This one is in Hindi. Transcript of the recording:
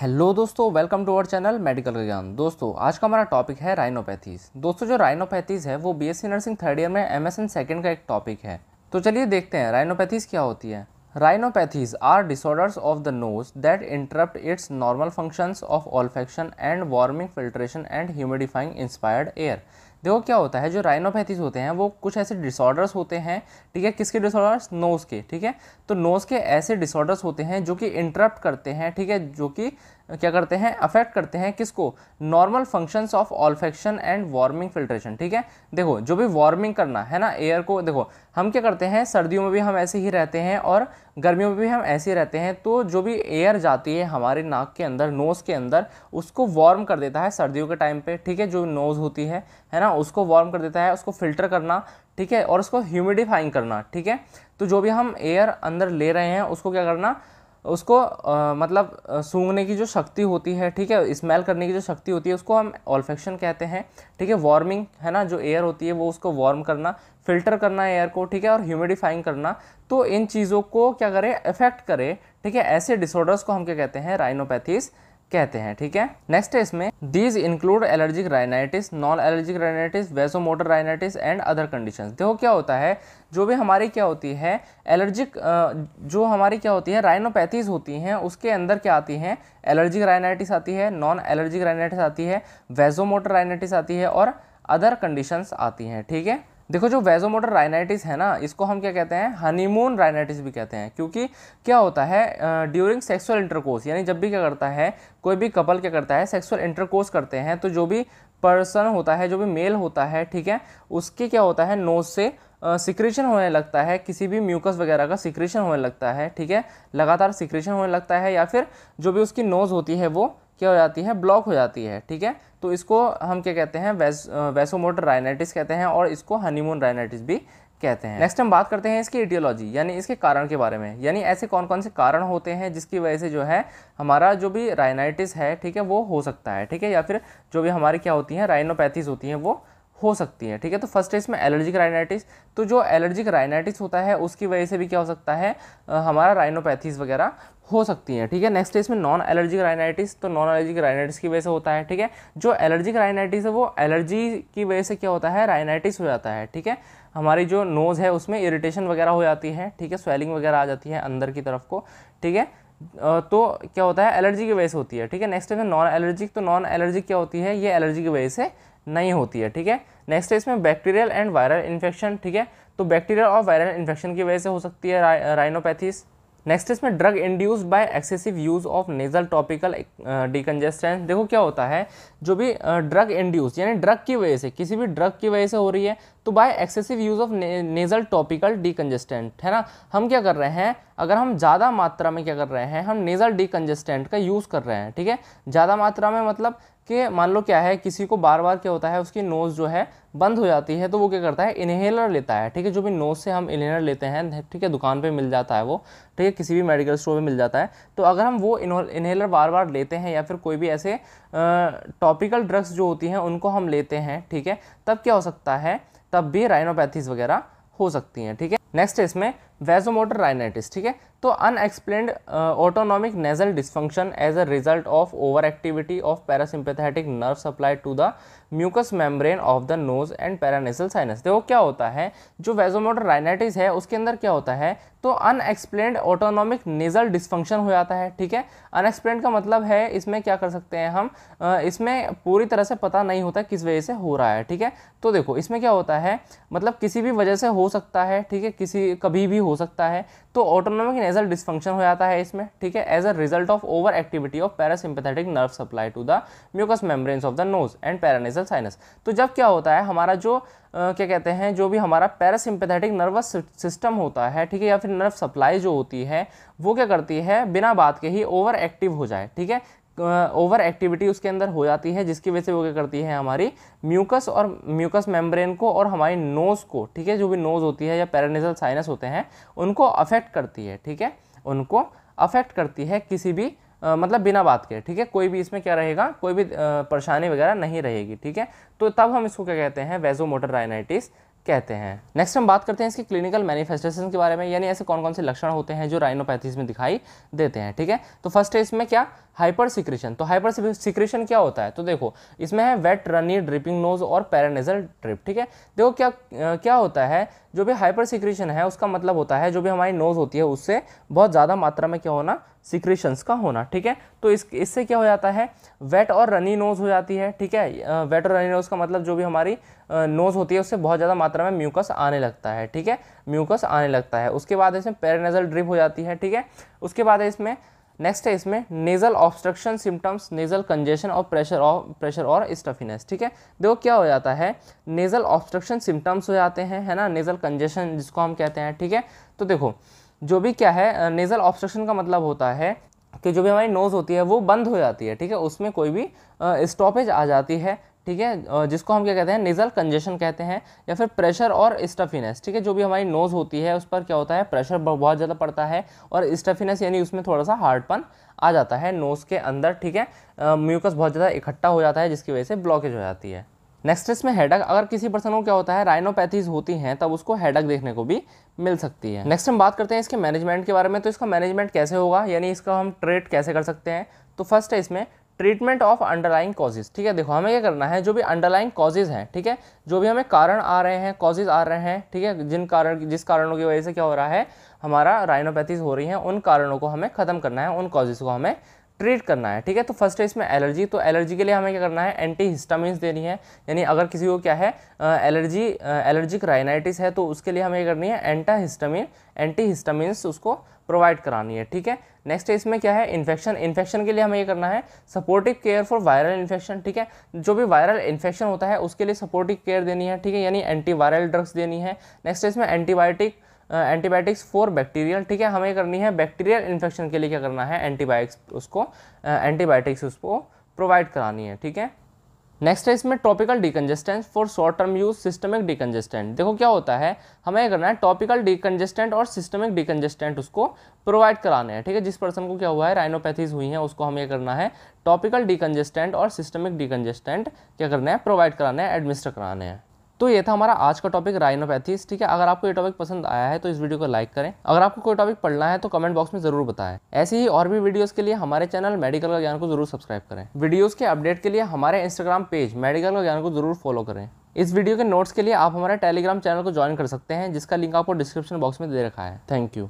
हेलो दोस्तों welcome to our channel medical ज्ञान दोस्तों आज का हमारा टॉपिक है राइनोपैथीज दोस्तों जो राइनोपैथीज है वो बीएससी नर्सिंग थर्ड ईयर में एमएसएन सेकंड का एक टॉपिक है तो चलिए देखते हैं राइनोपैथीज क्या होती है rhinopathies are disorders of the nose that interrupt its normal functions of olfaction and warming filtration and humidifying inspired air देखो क्या होता है जो राइनोपैथीज होते हैं वो कुछ ऐसे डिसऑर्डर्स होते हैं ठीक है किसके डिसऑर्डर्स नोज़ के ठीक है तो नोज़ के ऐसे डिसऑर्डर्स होते हैं जो कि इंटरप्ट करते हैं ठीक है जो कि क्या करते हैं अफेक्ट करते हैं किसको normal functions of olfaction and warming filtration ठीक है देखो जो भी वार्मिंग करना है ना एयर को देखो हम क्या करते हैं सर्दियों में भी हम ऐसे ही रहते हैं और गर्मियों में भी हम ऐसे ही रहते हैं तो जो भी एयर जाती है हमारे नाक के अंदर नोज़ के अंदर उसको वार्म कर देता है सर्दियों के टाइम पर ठीक है जो नोज़ होती है है ना उसको वार्म कर देता है उसको फिल्टर करना ठीक है और उसको ह्यूमिडिफाइंग करना ठीक है तो जो भी हम एयर अंदर ले रहे हैं उसको क्या करना उसको आ, मतलब सूंघने की जो शक्ति होती है ठीक है स्मेल करने की जो शक्ति होती है उसको हम ऑल्फेक्शन कहते हैं ठीक है वार्मिंग है ना जो एयर होती है वो उसको वार्म करना फिल्टर करना एयर को ठीक है और ह्यूमिडिफाइंग करना तो इन चीज़ों को क्या करें इफेक्ट करें ठीक है ऐसे डिसऑर्डर्स को हम क्या कहते हैं राइनोपैथीज़ कहते हैं ठीक है नेक्स्ट है इसमें these include allergic rhinitis non allergic rhinitis vasomotor rhinitis and other conditions देखो क्या होता है जो भी हमारी क्या होती है एलर्जिक जो हमारी क्या होती है राइनोपैथीज होती हैं उसके अंदर क्या आती हैं एलर्जिक राइनाइटिस आती है नॉन एलर्जिक राइनाइटिस आती है वेजोमोटर राइनाइटिस आती है और अदर कंडीशंस आती हैं ठीक है देखो जो वेजोमोटर राइनाइटिस है ना इसको हम क्या कहते हैं हनीमून राइनाइटिस भी कहते हैं क्योंकि क्या होता है ड्यूरिंग सेक्सुअल इंटरकोर्स यानी जब भी क्या करता है कोई भी कपल क्या करता है सेक्सुअल इंटरकोर्स करते हैं तो जो भी पर्सन होता है जो भी मेल होता है ठीक है उसके क्या होता है नोज से सिक्रेशन होने लगता है किसी भी म्यूकस वगैरह का सिक्रेशन होने लगता है ठीक है लगातार सिक्रेशन होने लगता है या फिर जो भी उसकी नोज़ होती है वो क्या हो जाती है ब्लॉक हो जाती है ठीक है तो इसको हम क्या कहते हैं वैस वैसोमोटर राइनाइटिस कहते हैं और इसको हनीमून राइनाइटिस भी कहते हैं नेक्स्ट हम बात करते हैं इसकी इडियोलॉजी यानी इसके कारण के बारे में यानी ऐसे कौन कौन से कारण होते हैं जिसकी वजह से जो है हमारा जो भी राइनाइटिस है ठीक है वो हो सकता है ठीक है या फिर जो भी हमारी क्या होती हैं राइनोपैथीज होती हैं वो हो सकती है ठीक है तो फर्स्ट है इसमें एलर्जिक राइनाइटिस तो जो एलर्जिक राइनाइटिस होता है उसकी वजह से भी क्या हो सकता है हमारा राइनोपैथीज वगैरह हो सकती हैं ठीक है नेक्स्ट है इसमें नॉन एलर्जिक राइनाइटिस तो नॉन एलर्जिक राइनाइटिस की वजह से होता है ठीक है जो एलर्जिक राइनाइटिस है वो एलर्जी की वजह से क्या होता है राइनाइटिस हो जाता है ठीक है हमारी जो नोज़ है उसमें इरीटेशन वगैरह हो जाती है ठीक है स्वेलिंग वगैरह आ जाती है अंदर की तरफ को ठीक है तो क्या होता है एलर्जी की वजह से होती है ठीक है नेक्स्ट है नॉन एलर्जिक तो नॉन एलर्जिक क्या होती है ये एलर्जी की वजह से नहीं होती है ठीक है नेक्स्ट है इसमें बैक्टीरियल एंड वायरल इन्फेक्शन ठीक है तो बैक्टीरियल और वायरल इन्फेक्शन की वजह से हो सकती है रा, राइनोपैथीज नेक्स्ट इसमें drug induced by excessive use of nasal topical decongestants देखो क्या होता है जो भी ड्रग eh, इंड्यूस यानी ड्रग की वजह से किसी भी ड्रग की वजह से हो रही है तो by excessive use of nasal topical decongestant है ना हम क्या कर रहे हैं अगर हम ज़्यादा मात्रा में क्या कर रहे हैं हम नेजल डिकन्जेस्टेंट का यूज़ कर रहे हैं ठीक है ज़्यादा मात्रा में मतलब कि मान लो क्या है किसी को बार बार क्या होता है उसकी नोज़ जो है बंद हो जाती है तो वो क्या करता है इन्हेलर लेता है ठीक है जो भी नोज से हम इन्हेलर लेते हैं ठीक है दुकान पे मिल जाता है वो ठीक है किसी भी मेडिकल स्टोर में मिल जाता है तो अगर हम वो इन्हेलर बार बार लेते हैं या फिर कोई भी ऐसे टॉपिकल ड्रग्स जो होती हैं उनको हम लेते हैं ठीक है तब क्या हो सकता है तब भी राइनोपैथीज वगैरह हो सकती हैं ठीक है नेक्स्ट है इसमें वेजोमोटर राइनाइटिस ठीक है तो unexplained autonomic nasal dysfunction as a result of over activity of parasympathetic nerve supply to the mucous membrane of the nose and paranasal sinus देखो क्या होता है जो वेजोमोटर राइनाइटिस है उसके अंदर क्या होता है तो अनएक्सप्लेन्ड ऑटोनॉमिक नेजल डिस्फंक्शन हो जाता है ठीक है अनएक्सप्लेन्ड का मतलब है इसमें क्या कर सकते हैं हम uh, इसमें पूरी तरह से पता नहीं होता किस वजह से हो रहा है ठीक है तो देखो इसमें क्या होता है मतलब किसी भी वजह से हो सकता है ठीक है किसी कभी भी हो सकता है तो ऑटोनॉमिक एज अ डिस्फंक्शन हो जाता है इसमें ठीक है as a result of over activity of parasympathetic nerve supply to the mucous membranes of the nose and paranasal sinus तो जब क्या होता है हमारा जो आ, क्या कहते हैं जो भी हमारा पैरासिम्पथेटिक नर्वस सिस्टम होता है ठीक है या फिर नर्व सप्लाई जो होती है वो क्या करती है बिना बात के ही ओवर एक्टिव हो जाए ठीक है ओवर एक्टिविटी उसके अंदर हो जाती है जिसकी वजह से वो क्या करती है हमारी म्यूकस और म्यूकस मेम्ब्रेन को और हमारी नोज़ को ठीक है जो भी नोज़ होती है या पैरानेजल साइनस होते हैं उनको अफेक्ट करती है ठीक है उनको अफेक्ट करती है किसी भी आ, मतलब बिना बात के ठीक है कोई भी इसमें क्या रहेगा कोई भी परेशानी वगैरह नहीं रहेगी ठीक है तो तब हम इसको क्या कहते हैं वेजो मोटर राइनाइटिस कहते हैं नेक्स्ट हम बात करते हैं इसके क्लिनिकल मैनिफेस्टेशन के बारे में यानी ऐसे कौन कौन से लक्षण होते हैं जो राइनोपैथीज में दिखाई देते हैं ठीक है तो फर्स्ट है इसमें क्या हाइपर सिक्रेशन तो हाइपर सिक्रेशन क्या होता है तो देखो इसमें है वेट रनी ड्रिपिंग नोज और पैरानेजल ड्रिप ठीक है देखो क्या क्या होता है जो भी हाइपर सिक्रेशन है उसका मतलब होता है जो भी हमारी नोज होती है उससे बहुत ज़्यादा मात्रा में क्या होना सिक्रेशंस का होना ठीक है तो इस इससे क्या हो जाता है वेट और रनी नोज़ हो जाती है ठीक है वेट और रनी नोज़ का मतलब जो भी हमारी नोज़ होती है उससे बहुत ज़्यादा मात्रा में म्यूकस आने लगता है ठीक है म्यूकस आने लगता है उसके बाद इसमें पैरानेजल ड्रिप हो जाती है ठीक है उसके बाद इसमें नेक्स्ट है इसमें nasal obstruction symptoms nasal congestion और प्रेशर ऑफ प्रेशर और स्टफिनेस ठीक है देखो क्या हो जाता है नेजल ऑब्स्ट्रक्शन सिम्टम्स हो जाते हैं है ना नेजल कंजेशन जिसको हम कहते हैं ठीक है तो देखो जो भी क्या है नेज़ल ऑब्स्ट्रक्शन का मतलब होता है कि जो भी हमारी नोज़ होती है वो बंद हो जाती है ठीक है उसमें कोई भी स्टॉपेज आ जाती है ठीक है जिसको हम क्या कहते हैं नेज़ल कंजेशन कहते हैं या फिर प्रेशर और स्टफिनेस ठीक है जो भी हमारी नोज़ होती है उस पर क्या होता है प्रेशर बहुत ज़्यादा पड़ता है और स्टफिनेस यानी उसमें थोड़ा सा हार्डपन आ जाता है नोज़ के अंदर ठीक है म्यूकस बहुत ज़्यादा इकट्ठा हो जाता है जिसकी वजह से ब्लॉकेज हो जाती है नेक्स्ट इसमें हेडक अगर किसी पर्सन को क्या होता है राइनोपैथीज होती हैं तब उसको हेडक देखने को भी मिल सकती है नेक्स्ट हम बात करते हैं इसके मैनेजमेंट के बारे में तो इसका मैनेजमेंट कैसे होगा यानी इसका हम ट्रीट कैसे कर सकते हैं तो फर्स्ट है इसमें ट्रीटमेंट ऑफ अंडरलाइंग कॉजेज ठीक है देखो हमें क्या करना है जो भी अंडरलाइंग कॉजेज हैं ठीक है जो भी हमें कारण आ रहे हैं कॉजेज आ रहे हैं ठीक है जिन कारण जिस कारणों की वजह से क्या हो रहा है हमारा राइनोपैथीज हो रही है उन कारणों को हमें ख़त्म करना है उन कॉजेज को हमें ट्रीट करना है ठीक है तो फर्स्ट है इसमें एलर्जी तो एलर्जी के लिए हमें क्या करना है एंटी हिस्टामिन्स देनी है यानी अगर किसी को क्या है एलर्जी एलर्जिक राइनाइटिस है तो उसके लिए हमें क्या करनी है एंटा हिस्टामिन एंटी हिस्टामिन्स उसको प्रोवाइड करानी है ठीक है नेक्स्ट है इसमें क्या है इन्फेक्शन इन्फेक्शन के लिए हमें ये करना है supportive care for viral infection ठीक है जो भी वायरल इन्फेक्शन होता है उसके लिए सपोर्टिव केयर देनी है ठीक है यानी एंटीवायरल ड्रग्स देनी है नेक्स्ट है इसमें एंटीबायोटिक एंटीबायोटिक्स फॉर बैक्टीरियल ठीक है हमें करनी है बैक्टीरियल इन्फेक्शन के लिए क्या करना है एंटीबायोटिक्स उसको एंटीबायोटिक्स उसको प्रोवाइड करानी है ठीक है नेक्स्ट है इसमें topical decongestant for short term use systemic decongestant देखो क्या होता है हमें करना है टॉपिकल डिकन्जेस्टेंट और सिस्टमिक डिकन्जेस्टेंट उसको प्रोवाइड कराने हैं ठीक है जिस पर्सन को क्या हुआ है राइनोपैथीज हुई हैं उसको हमें करना है टॉपिकल डिकन्जेस्टेंट और सिस्टमिक डिकन्जेस्टेंट क्या करना है प्रोवाइड कराना है एडमिनिस्टर कराने हैं तो ये था हमारा आज का टॉपिक राइनोपैथीज ठीक है अगर आपको ये टॉपिक पसंद आया है तो इस वीडियो को लाइक करें अगर आपको कोई टॉपिक पढ़ना है तो कमेंट बॉक्स में जरूर बताएं ऐसी ही और भी वीडियोस के लिए हमारे चैनल मेडिकल का ज्ञान को जरूर सब्सक्राइब करें वीडियोस के अपडेट के लिए हमारे इंस्टाग्राम पेज मेडिकल का ज्ञान को जरूर फॉलो करें इस वीडियो के नोट्स के लिए आप हमारे टेलीग्राम चैनल को ज्वाइन कर सकते हैं जिसका लिंक आपको डिस्क्रिप्शन बॉक्स में दे रखा है थैंक यू